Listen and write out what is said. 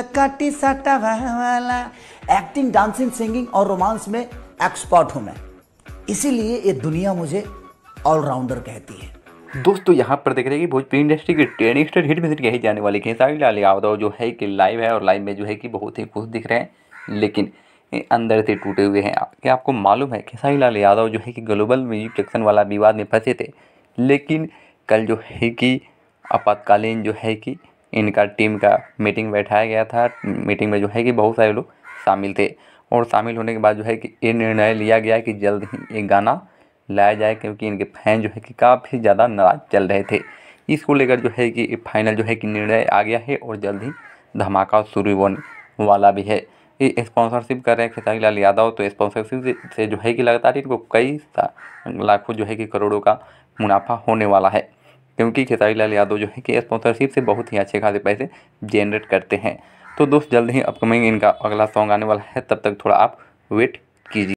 लकाटी साटा वाला acting dancing singing और रोमांस में एक्सपर्ट हूं मैं इसीलिए ये दुनिया मुझे ऑलराउंडर कहती है दोस्तों यहाँ पर देख रहे हैं कि भोजपुरी इंडस्ट्री की ट्रेनिंग स्टेट हिट में यही जाने वाली खेसारी लाल यादव जो है कि लाइव है और लाइव में जो है कि बहुत ही खुश दिख रहे हैं लेकिन अंदर से टूटे हुए हैं क्या आपको मालूम है खेसारी लाल यादव जो है कि ग्लोबल म्यूजिक सेक्शन वाला विवाद में फंसे थे लेकिन कल जो है कि आपातकालीन जो है कि इनका टीम का मीटिंग बैठाया गया था मीटिंग में जो है कि बहुत सारे लोग शामिल थे और शामिल होने के बाद जो है कि ये निर्णय लिया गया कि जल्द ही ये गाना लाया जाए क्योंकि इनके फैन जो है कि काफ़ी ज़्यादा नाराज चल रहे थे इसको लेकर जो है कि फाइनल जो है कि निर्णय आ गया है और जल्द ही धमाका शुरू होने वाला भी है ये स्पॉन्सरशिप कर रहे हैं खेसारी लाल यादव तो स्पॉन्सरशिप से जो है कि लगातार इनको कई लाखों जो है कि करोड़ों का मुनाफा होने वाला है क्योंकि खेसारी लाल यादव जो है कि स्पॉन्सरशिप से बहुत ही अच्छे खासे पैसे जनरेट करते हैं तो दोस्त जल्द ही अपकमिंग इनका अगला सॉन्ग आने वाला है तब तक थोड़ा आप वेट कीजिए